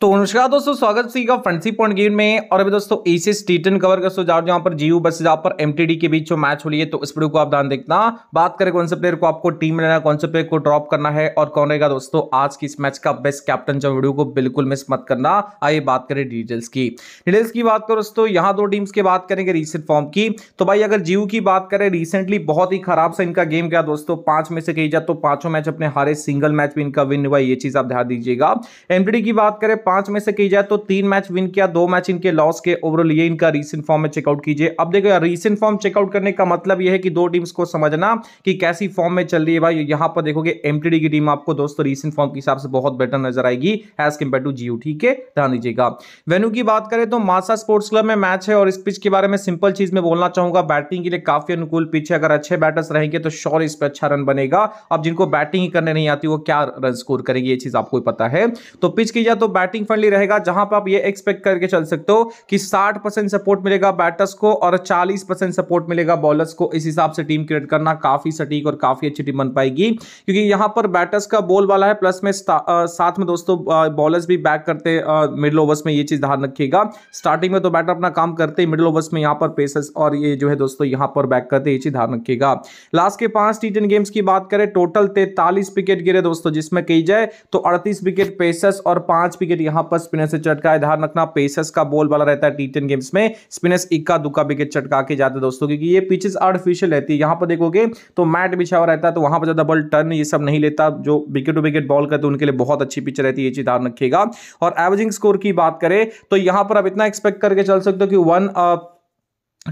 तो नमस्कार दोस्तों स्वागत सी का फंसी पॉइंट गेम में और अभी दोस्तों एसिस टीटन कवर कर का सुझाव जहां पर जीयू बस जहां पर एमटीडी के बीच जो मैच हो रही है तो इस वीडियो को आप ध्यान देखना बात करें कौन से प्लेयर को आपको टीम में लेना कौन से प्लेयर को ड्रॉप करना है और कौन रहेगा दोस्तों आज की इस मैच का बेस्ट कैप्टन जो वीडियो को बिल्कुल मिस मत करना आइए बात करें डिटेल्स की डिटेल्स की बात करो दोस्तों यहाँ दो टीम्स की बात करेंगे रिसेंट फॉर्म की तो भाई अगर जीयू की बात करें रिसेंटली बहुत ही खराब सा इनका गेम गया दोस्तों पांच में से कही जाए तो पांचों मैच अपने हारे सिंगल मैच भी इनका विन हुआ ये चीज आप ध्यान दीजिएगा एमटीडी की बात करें पांच में से की जाए तो तीन मैच विन किया दो मैच इनके लॉस के ओवरऑल ये इनका रीसेंट फॉर्म में चेकआउट कीजिए अब देखो यार रीसेंट फॉर्म चेकआउट करने का मतलब यह है कि दो टीम्स को समझना कि कैसी फॉर्म में चल रही है भाई यहां पर देखोगे एमटीडी की टीम आपको दोस्तों रीसेंट फॉर्म के हिसाब से बहुत बेटर नजर आएगी एज कंपेयर टू जीयू ठीक है ध्यान दीजिएगा वेन्यू की बात करें तो मासा स्पोर्ट्स क्लब में मैच है और इस पिच के बारे में सिंपल चीज में बोलना चाहूंगा बैटिंग के लिए काफी अनुकूल पिच है अगर अच्छे बैटर्स रहेंगे तो श्योर इस पर अच्छा रन बनेगा अब जिनको बैटिंग ही करने नहीं आती वो क्या रन स्कोर करेगी ये चीज आपको पता है तो पिच की जाए तो बैटिंग स्टार्टिंग फंडली रहेगा जहां पर आप ये एक्सपेक्ट करके चल सकते हो कि 60 परसेंट सपोर्ट मिलेगा बैटर्स को और 40 परसेंट सपोर्ट मिलेगा बॉलर्स को इस हिसाब से टीम क्रिएट करना काफी सटीक और काफी अच्छी टीम बन पाएगी क्योंकि यहां पर बैटर्स का बॉल वाला है प्लस में साथ में दोस्तों बॉलर्स भी बैक करते मिडल ओवर्स में ये चीज ध्यान रखिएगा स्टार्टिंग में तो बैटर अपना काम करते ही मिडिल ओवर्स में यहाँ पर पेसर्स और ये जो है दोस्तों यहाँ पर बैक करते ये चीज ध्यान रखिएगा लास्ट के पांच टी गेम्स की बात करें टोटल तैतालीस विकेट गिरे दोस्तों जिसमें कही जाए तो अड़तीस विकेट पेसर्स और पांच विकेट यहां पर स्पिनर से चटका है ध्यान रखना पेसर्स का बोल वाला रहता है टी टेन गेम्स में स्पिनर्स इक्का दुक्का विकेट चटका के जाते दोस्तों क्योंकि ये पिचेस आर्टिफिशियल रहती है यहां पर देखोगे तो मैट बिछा हुआ रहता है तो वहां पर ज्यादा बॉल टर्न ये सब नहीं लेता जो विकेट टू विकेट बॉल करते उनके लिए बहुत अच्छी पिच रहती है ये चीज ध्यान रखिएगा और एवरेजिंग स्कोर की बात करें तो यहां पर आप इतना एक्सपेक्ट करके चल सकते हो कि वन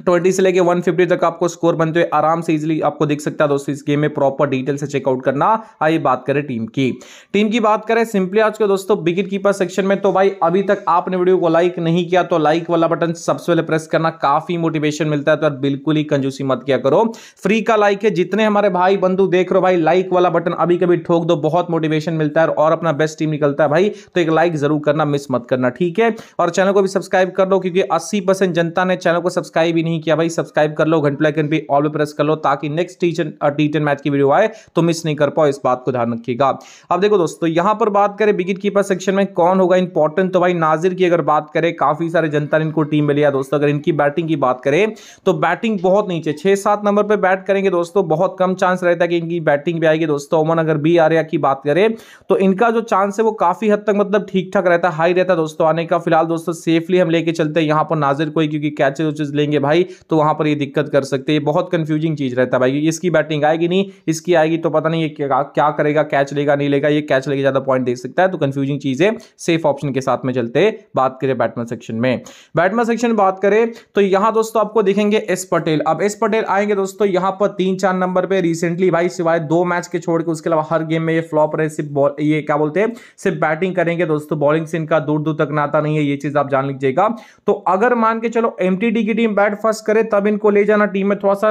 ट्वेंटी से लेके वन फिफ्टी तक आपको स्कोर बनते हुए आराम से इजीली आपको दिख सकता है दोस्तों इस गेम में प्रॉपर डिटेल से चेकआउट करना आइए बात करें टीम की टीम की बात करें सिंपली आज के दोस्तों विकेट कीपर सेक्शन में तो भाई अभी तक आपने वीडियो को लाइक नहीं किया तो लाइक वाला बटन सबसे पहले प्रेस करना काफी मोटिवेशन मिलता है तो बिल्कुल ही कंजूसी मत किया करो फ्री का लाइक है जितने हमारे भाई बंधु देख रहे हो भाई लाइक वाला बटन अभी कभी ठोक दो बहुत मोटिवेशन मिलता है और अपना बेस्ट टीम निकलता है भाई तो एक लाइक जरूर करना मिस मत करना ठीक है और चैनल को भी सब्सक्राइब कर दो क्योंकि अस्सी जनता ने चैनल को सब्सक्राइब नहीं किया भाई सब्सक्राइब कर लो घंटे लाइकन पे ऑल पे प्रेस कर लो ताकि नेक्स्ट टीचन टी टेन मैच की वीडियो आए तो मिस नहीं कर पाओ इस बात को ध्यान रखिएगा अब देखो दोस्तों तो यहां पर बात करें विकेट कीपर सेक्शन में कौन होगा इंपॉर्टेंट तो भाई नाजिर की अगर बात करें काफी सारे जनता ने इनको टीम में लिया दोस्तों अगर इनकी बैटिंग की बात करें तो बैटिंग बहुत नीचे छह सात नंबर पर बैट करेंगे दोस्तों बहुत कम चांस रहता है कि इनकी बैटिंग भी आएगी दोस्तों ओमन अगर बी आर्या की बात करें तो इनका जो चांस है वो काफी हद तक मतलब ठीक ठाक रहता है हाई रहता है दोस्तों आने का फिलहाल दोस्तों सेफली हम लेके चलते हैं यहां पर नाजिर कोई क्योंकि कैचेज लेंगे भाई भाई तो वहां पर ये दिक्कत कर सकते हैं बहुत कंफ्यूजिंग चीज रहता है भाई इसकी बैटिंग आएगी नहीं इसकी आएगी तो पता नहीं ये क्या, क्या करेगा कैच लेगा नहीं लेगा ये कैच लेके ज्यादा पॉइंट दे सकता है तो कंफ्यूजिंग चीज है सेफ ऑप्शन के साथ में चलते बात करें बैटमैन सेक्शन में बैटमैन सेक्शन बात करें तो यहां दोस्तों आपको देखेंगे एस पटेल अब एस पटेल आएंगे दोस्तों यहां पर तीन चार नंबर पर रिसेंटली भाई सिवाय दो मैच के छोड़ के उसके अलावा हर गेम में ये फ्लॉप रहे सिर्फ ये क्या बोलते हैं सिर्फ बैटिंग करेंगे दोस्तों बॉलिंग से इनका दूर दूर तक नाता नहीं है ये चीज आप जान लीजिएगा तो अगर मान के चलो एमटीडी की टीम बैट फर्स्ट करे तब इनको ले जाना टीम में थोड़ा सा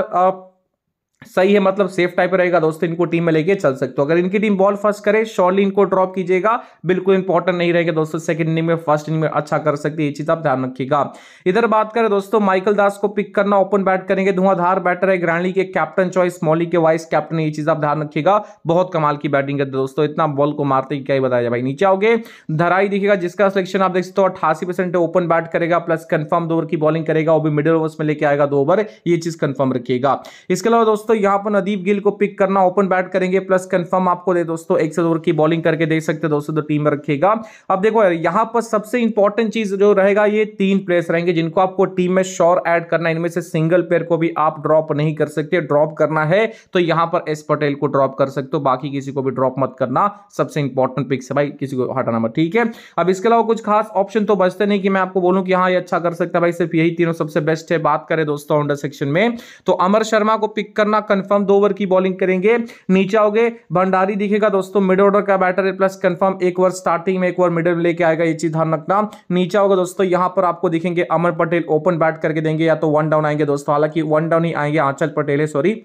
सही है मतलब सेफ टाइप रहेगा दोस्तों इनको टीम में लेके चल सकते हो अगर इनकी टीम बॉल फर्स्ट करे शॉर्टली इनको ड्रॉप कीजिएगा बिल्कुल इंपॉर्टेंट नहीं रहेगा दोस्तों सेकंड इनिंग में फर्स्ट इनिंग में अच्छा कर सकती है ये चीज आप ध्यान रखिएगा इधर बात करें दोस्तों माइकल दास को पिक करना ओपन बैट करेंगे धुआंधार बैटर है ग्रैंडली के कैप्टन चॉइस मॉली के वाइस कैप्टन ये चीज आप ध्यान रखिएगा बहुत कमाल की बैटिंग करते दोस्तों इतना बॉल को मारते क्या ही बताया भाई नीचे आओगे धराई दिखेगा जिसका सिलेक्शन आप देख सकते हो अट्ठासी परसेंट ओपन बैट करेगा प्लस कंफर्म दो ओवर की बॉलिंग करेगा वो भी मिडिल ओवर में लेके आएगा दो ओवर ये चीज कंफर्म रखिएगा इसके अलावा दोस्तों दोस्तों यहाँ पर नदीप गिल को पिक करना ओपन बैट करेंगे प्लस कंफर्म आपको दे दोस्तों एक से दो की बॉलिंग करके देख सकते हैं दोस्तों दो तो टीम रखेगा अब देखो यहाँ पर सबसे इंपॉर्टेंट चीज जो रहेगा ये तीन प्लेयर्स रहेंगे जिनको आपको टीम में श्योर एड करना इनमें से सिंगल प्लेयर को भी आप ड्रॉप नहीं कर सकते ड्रॉप करना है तो यहाँ पर एस पटेल को ड्रॉप कर सकते हो बाकी किसी को भी ड्रॉप मत करना सबसे इंपॉर्टेंट पिक्स है भाई किसी को हटाना मत ठीक है अब इसके अलावा कुछ खास ऑप्शन तो बचते नहीं कि मैं आपको बोलूँ कि हाँ ये अच्छा कर सकता है भाई सिर्फ यही तीनों सबसे बेस्ट है बात करें दोस्तों अंडर सेक्शन में तो अमर शर्मा को पिक करना कंफर्म दो ओवर की बॉलिंग करेंगे नीचे आओगे भंडारी दिखेगा दोस्तों मिड ऑर्डर का बैटर है प्लस कंफर्म एक ओवर स्टार्टिंग में एक ओवर मिडल लेके आएगा ये चीज ध्यान रखना नीचे आओगे दोस्तों यहां पर आपको दिखेंगे अमर पटेल ओपन बैट करके देंगे या तो वन डाउन आएंगे दोस्तों हालांकि वन डाउन ही आएंगे आंचल पटेल है सॉरी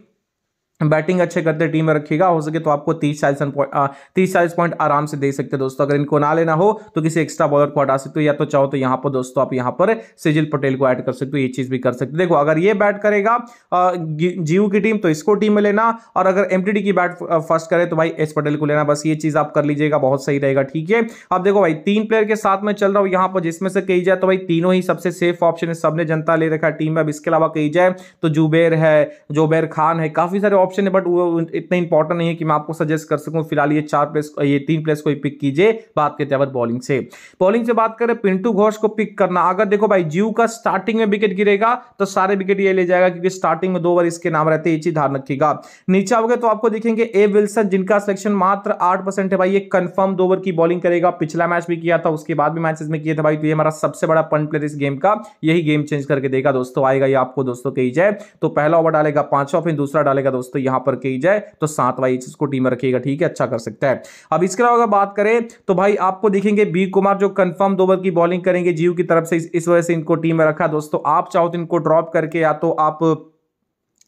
बैटिंग अच्छे करते टीम में रखिएगा हो सके तो आपको तीस चालीस पॉइंट तीस चालीस पॉइंट आराम से दे सकते हैं दोस्तों अगर इनको ना लेना हो तो किसी एक्स्ट्रा बॉलर को हटा सकते हो या तो चाहो तो यहाँ पर दोस्तों आप यहाँ पर सिजिल पटेल को ऐड कर सकते हो ये चीज़ भी कर सकते हो देखो अगर ये बैट करेगा जियो की टीम तो इसको टीम में लेना और अगर एम की बैट फर्स्ट करे तो भाई एस पटेल को लेना बस ये चीज़ आप कर लीजिएगा बहुत सही रहेगा ठीक है अब देखो भाई तीन प्लेयर के साथ में चल रहा हूँ यहाँ पर जिसमें से कही जाए तो भाई तीनों ही सबसे सेफ ऑप्शन है सबने जनता ले रखा टीम में अब इसके अलावा कही जाए तो जुबेर है जोबेर खान है काफ़ी सारे ऑप्शन है बट वो इतना इंपॉर्टेंट नहीं है कि मैं आपको सजेस्ट कर सकूं फिलहाल ये चार प्लेस ये तीन प्लेस को पिक कीजिए बात करते हैं बॉलिंग से बॉलिंग से बात करें पिंटू घोष को पिक करना अगर देखो भाई जीव का स्टार्टिंग में विकेट गिरेगा तो सारे विकेट ये ले जाएगा क्योंकि स्टार्टिंग में दो बार इसके नाम रहते हैं ये चीज ध्यान रखिएगा नीचे आओगे तो आपको देखेंगे ए विल्सन जिनका सिलेक्शन मात्र आठ परसेंट है भाई ये कन्फर्म दो ओवर की बॉलिंग करेगा पिछला मैच भी किया था उसके बाद भी मैचेस में किए थे भाई तो ये हमारा सबसे बड़ा पंट प्लेयर इस गेम का यही गेम चेंज करके देगा दोस्तों आएगा ये आपको दोस्तों कही जाए तो पहला ओवर डालेगा पांचवा फिर दूसरा डालेगा दोस्तों तो यहां पर कही जाए तो सातवा एच को टीम में रखिएगा ठीक है अच्छा कर सकता है अब इसके अलावा अगर बात करें तो भाई आपको देखेंगे बी कुमार जो कंफर्म दो ओवर की बॉलिंग करेंगे जीव की तरफ से इस वजह से इनको टीम में रखा दोस्तों आप चाहो तो इनको ड्रॉप करके या तो आप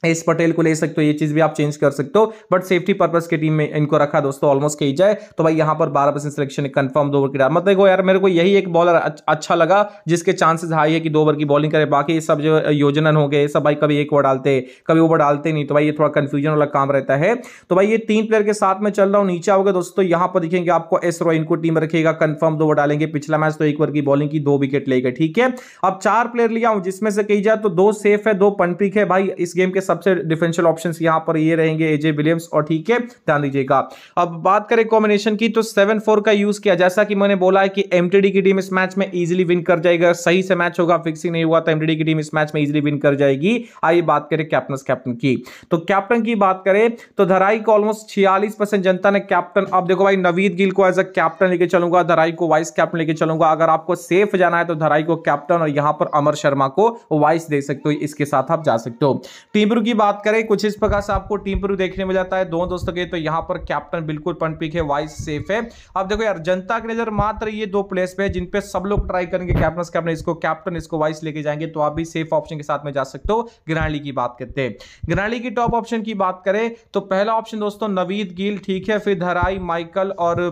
एस पटेल को ले सकते हो ये चीज भी आप चेंज कर सकते हो बट सेफ्टी पर्पज के टीम में इनको रखा दोस्तों ऑलमोस्ट कही जाए तो भाई यहाँ पर बारह परसेंट सिलेक्शन कंफर्म दो ओवर की मतलब देखो यार मेरे को यही एक बॉलर अच्छा लगा जिसके चांसेस हाई है कि दो ओवर की बॉलिंग करे बाकी ये सब जो योजना हो गए सब भाई कभी एक ओवर डालते कभी ओवर डालते नहीं तो भाई ये थोड़ा कंफ्यूजन वाला काम रहता है तो भाई ये तीन प्लेयर के साथ में चल रहा हूँ नीचे आओगे दोस्तों यहाँ पर दिखेंगे आपको एस रो इनको टीम रखेगा कन्फर्म दो ओवर डालेंगे पिछला मैच तो एक ओवर की बॉलिंग की दो विकेट लेगा ठीक है अब चार प्लेयर लिया हूँ जिसमें से कही जाए तो दो सेफ है दो पनपिक है भाई इस गेम के सबसे डिफरेंशियल ऑप्शन यहां पर ये रहेंगे एजे विलियम्स और ठीक है ध्यान दीजिएगा अब बात करें कॉम्बिनेशन की तो सेवन फोर का यूज किया जैसा कि मैंने बोला है कि एमटीडी की टीम इस मैच में इजिली विन कर जाएगा सही से मैच होगा फिक्सिंग नहीं हुआ तो एमटीडी की टीम इस मैच में इजिली विन कर जाएगी आइए बात करें कैप्टन कैप्टन की तो कैप्टन की बात करें तो धराई को ऑलमोस्ट छियालीस जनता ने कैप्टन अब देखो भाई नवीद गिल को एज अ कैप्टन लेके चलूंगा धराई को वाइस कैप्टन लेके चलूंगा अगर आपको सेफ जाना है तो धराई को कैप्टन और यहां पर अमर शर्मा को वाइस दे सकते हो इसके साथ आप जा सकते हो टीम प्रू की बात करें कुछ इस प्रकार से आपको टीम प्रू देखने में जाता है दोनों दोस्तों के तो यहाँ पर कैप्टन बिल्कुल पनपिक है वाइस सेफ है अब देखो यार जनता की नजर मात्र ये दो प्लेस पे है जिनपे सब लोग ट्राई करेंगे कैप्टन कैप्टन इसको कैप्टन इसको वाइस लेके जाएंगे तो आप भी सेफ ऑप्शन के साथ में जा सकते हो ग्रहणी की बात करते हैं ग्रहणी की टॉप ऑप्शन की बात करें तो पहला ऑप्शन दोस्तों नवीद गिल ठीक है फिर धराई माइकल और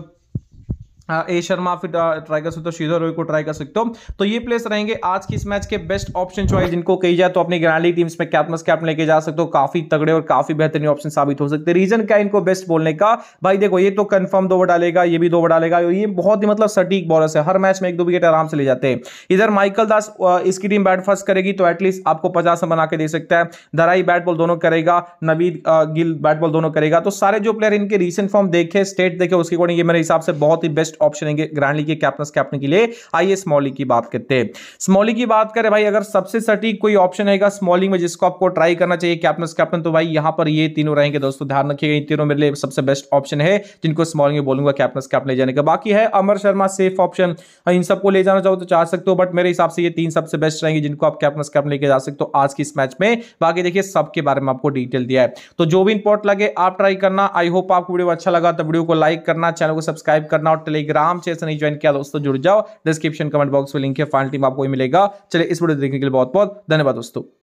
ए शर्मा फिर ट्राई कर सकते हो श्रीधर रोई को ट्राई कर सकते हो तो ये प्लेस रहेंगे आज की इस मैच के बेस्ट ऑप्शन चॉइस जिनको कही जाए तो अपनी ग्रैंडली टीम्स में कैप्टन कैप्टन लेके जा सकते हो काफी तगड़े और काफी बेहतरीन ऑप्शन साबित हो सकते हैं रीजन क्या इनको बेस्ट बोलने का भाई देखो ये तो कन्फर्म दो डालेगा ये भी दो डालेगा ये बहुत ही मतलब सटीक बॉलर है हर मैच में एक दो विकेट आराम से ले जाते हैं इधर माइकल दास इसकी टीम बैट फर्स्ट करेगी तो एटलीस्ट आपको पचास बना के दे सकता है धराई बैट बॉल दोनों करेगा नवीद गिल बैट बॉल दोनों करेगा तो सारे जो प्लेयर इनके रिसेंट फॉर्म देखे स्टेट देखे उसके अकॉर्डिंग ये मेरे हिसाब से बहुत ही बेस्ट ऑप्शन है ग्रैंड लीग के कैप्टन कैप्टन के लिए आइए स्मॉलिंग की बात करते हैं स्मॉलिंग की बात करें भाई अगर सबसे सटीक कोई ऑप्शन रहेगा स्मॉलिंग में जिसको आपको ट्राई करना चाहिए कैप्टन कैप्टन तो भाई यहां पर ये तीनों रहेंगे दोस्तों ध्यान रखिएगा इन तीनों मेरे लिए सबसे बेस्ट ऑप्शन है जिनको स्मॉलिंग में बोलूंगा कैप्टन कैप्टन ले जाने का बाकी है अमर शर्मा सेफ ऑप्शन हाँ, इन सबको ले जाना चाहो तो चाह सकते हो बट मेरे हिसाब से ये तीन सबसे बेस्ट रहेंगे जिनको आप कैप्टन कैप्टन लेके जा सकते हो आज की इस मैच में बाकी देखिए सबके बारे में आपको डिटेल दिया है तो जो भी इंपोर्ट लगे आप ट्राई करना आई होप आपको वीडियो अच्छा लगा तो वीडियो को लाइक करना चैनल को सब्सक्राइब करना और टेलीग्राम टेलीग्राम चैनल नहीं ज्वाइन किया दोस्तों जुड़ जाओ डिस्क्रिप्शन कमेंट बॉक्स में लिंक है फाइनल टीम आपको मिलेगा चलिए इस वीडियो देखने के लिए बहुत बहुत धन्यवाद दोस्तों